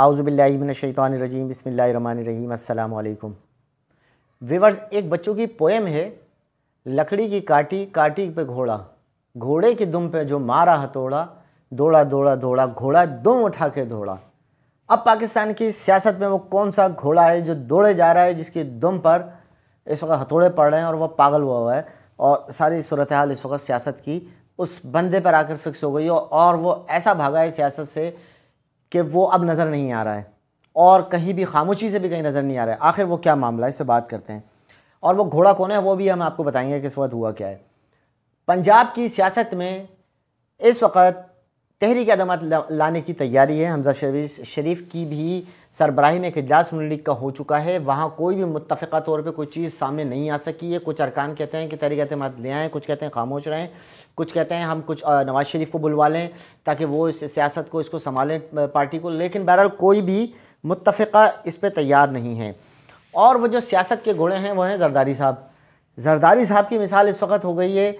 बसमान रहीम अल्लाम वीवर्स एक बच्चों की पोएम है लकड़ी की काटी काटी पे घोड़ा घोड़े की दुम पे जो मारा हथोड़ा दौड़ा दौड़ा दौड़ा घोड़ा दुम उठा के दौड़ा अब पाकिस्तान की सियासत में वो कौन सा घोड़ा है जो दौड़े जा रहा है जिसकी दुम पर इस वक्त हथौड़े पड़ रहे हैं और वह पागल हुआ हुआ है और सारी सूरत हाल इस वक्त सियासत की उस बंदे पर आकर फिक्स हो गई और वो ऐसा भागा है सियासत से कि वो अब नज़र नहीं आ रहा है और कहीं भी खामोशी से भी कहीं नज़र नहीं आ रहा है आखिर वो क्या मामला है इस पर बात करते हैं और वो घोड़ा कौन है वो भी हम आपको बताएंगे इस वक्त हुआ क्या है पंजाब की सियासत में इस वक्त तहरीक अदम लाने की तैयारी है हमजा शरीफ की भी सरबराही में एक इजलास मुन लीग का हो चुका है वहाँ कोई भी मुतफ़ा तौर पर कोई चीज़ सामने नहीं आ सकी है कुछ अरकान कहते हैं कि तहरीक अदम ले आएँ कुछ कहते हैं खामोश रहें कुछ कहते हैं हम कुछ नवाज़ शरीफ को बुलवा लें ताकि वो इस सियासत को इसको संभालें पार्टी को लेकिन बहरहाल कोई भी मुतफ़ा इस पर तैयार नहीं है और वो जो सियासत के घोड़े हैं वो हैं जरदारी साहब जरदारी साहब की मिसाल इस वक्त हो गई है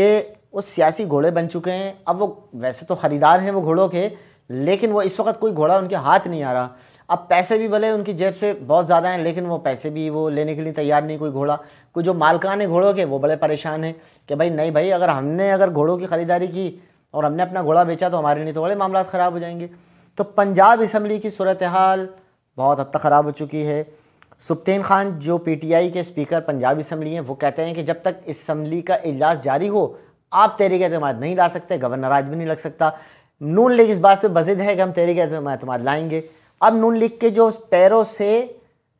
कि वो सियासी घोड़े बन चुके हैं अब वो वैसे तो ख़रीदार हैं वो घोड़ों के लेकिन वो इस वक्त कोई घोड़ा उनके हाथ नहीं आ रहा अब पैसे भी भले उनकी जेब से बहुत ज़्यादा हैं लेकिन वो पैसे भी वो लेने के लिए तैयार नहीं कोई घोड़ा कोई जो मालकान है घोड़ों के वो बड़े परेशान हैं कि भाई नहीं भाई अगर हमने अगर घोड़ों की ख़रीदारी की और हमने अपना घोड़ा बेचा तो हमारे लिए तो बड़े मामला ख़राब हो जाएंगे तो पंजाब इसम्बली की सूरत हाल बहुत हद तक ख़राब हो चुकी है सुप्तेन खान जो आई के स्पीकर पंजाब इसम्बली हैं वो कहते हैं कि जब तक इसम्बली का इजलास जारी हो आप तहरीक अतमाद नहीं ला सकते गवर्नर आज भी नहीं लग सकता नून लीग इस बात पर बजिद है कि हम तहरीक अतमाद लाएंगे अब नून लीग के जो पैरों से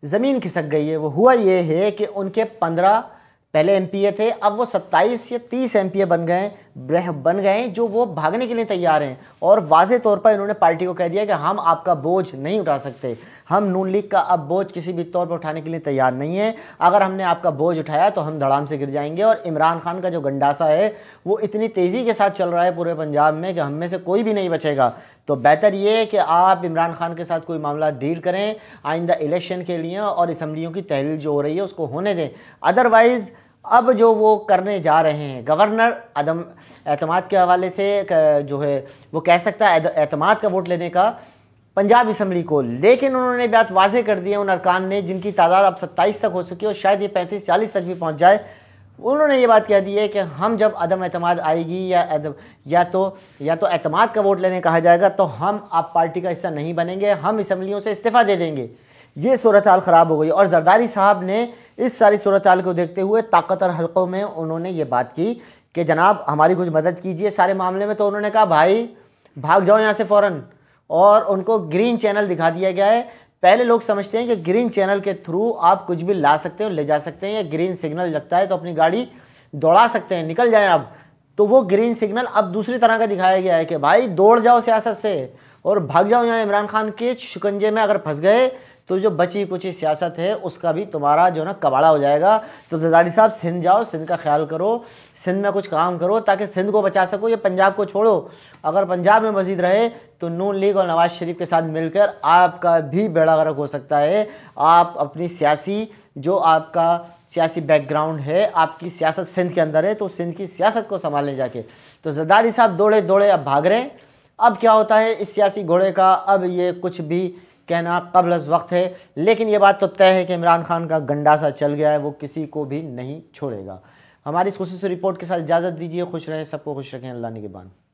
ज़मीन खिसक गई है वो हुआ ये है कि उनके पंद्रह पहले एम थे अब वो सत्ताईस या तीस एम बन गए बन गए जो वो भागने के लिए तैयार हैं और वाजे तौर पर इन्होंने पार्टी को कह दिया कि हम आपका बोझ नहीं उठा सकते हम नून लीग का अब बोझ किसी भी तौर पर उठाने के लिए तैयार नहीं है अगर हमने आपका बोझ उठाया तो हम धड़ाम से गिर जाएंगे और इमरान खान का जो गंडासा है वो इतनी तेज़ी के साथ चल रहा है पूरे पंजाब में कि हम में से कोई भी नहीं बचेगा तो बेहतर ये कि आप इमरान खान के साथ कोई मामला डील करें आइंदा इलेक्शन के लिए और इसम्बलियों की तहलील जो हो रही है उसको होने दें अदरवाइज़ अब जो वो करने जा रहे हैं गवर्नर अदम अतमाद के हवाले से जो है वो कह सकता है अतमाद का वोट लेने का पंजाब इसम्बली को लेकिन उन्होंने बात वाजे कर दी है उन अरकान ने जिनकी तादाद अब सत्ताईस तक हो सकी और शायद ये पैंतीस चालीस तक भी पहुँच जाए उन्होंने ये बात कह दी है कि हम जब अदम एतम आएगी या या तो या तो अतमाद का वोट लेने कहा जाएगा तो हम आप पार्टी का हिस्सा नहीं बनेंगे हम इसम्बलियों से इस्तीफ़ा दे देंगे ये सूरत हाल ख़राब हो गई और जरदारी साहब ने इस सारी सूरत हाल को देखते हुए ताकत और हलकों में उन्होंने ये बात की कि जनाब हमारी कुछ मदद कीजिए सारे मामले में तो उन्होंने कहा भाई भाग जाओ यहाँ से फ़ौरन और उनको ग्रीन चैनल दिखा दिया गया है पहले लोग समझते हैं कि ग्रीन चैनल के थ्रू आप कुछ भी ला सकते हैं ले जा सकते हैं या ग्रीन सिग्नल लगता है तो अपनी गाड़ी दौड़ा सकते हैं निकल जाएं आप तो वो ग्रीन सिग्नल अब दूसरी तरह का दिखाया गया है कि भाई दौड़ जाओ सियासत से और भाग जाओ यहाँ इमरान खान के शिकंजे में अगर फंस गए तो जो बची कुची सियासत है उसका भी तुम्हारा जो ना कबाड़ा हो जाएगा तो जदारी साहब सिंध जाओ सिंध का ख्याल करो सिंध में कुछ काम करो ताकि सिंध को बचा सको या पंजाब को छोड़ो अगर पंजाब में मजीद रहे तो नून लीग और नवाज शरीफ के साथ मिलकर आपका भी बेड़ा गर्क हो सकता है आप अपनी सियासी जो आपका सियासी बैकग्राउंड है आपकी सियासत सिंध के अंदर है तो सिंध की सियासत को संभालने जाके तो जदारी साहब दौड़े दौड़े अब भाग रहे हैं अब क्या होता है इस सियासी घोड़े का अब ये कुछ भी कहना कबल वक्त है लेकिन ये बात तो तय है कि इमरान खान का गंडा सा चल गया है वो किसी को भी नहीं छोड़ेगा हमारी इस खुशी से रिपोर्ट के साथ इजाज़त दीजिए खुश रहें सबको खुश रखें अल्लाह निगबान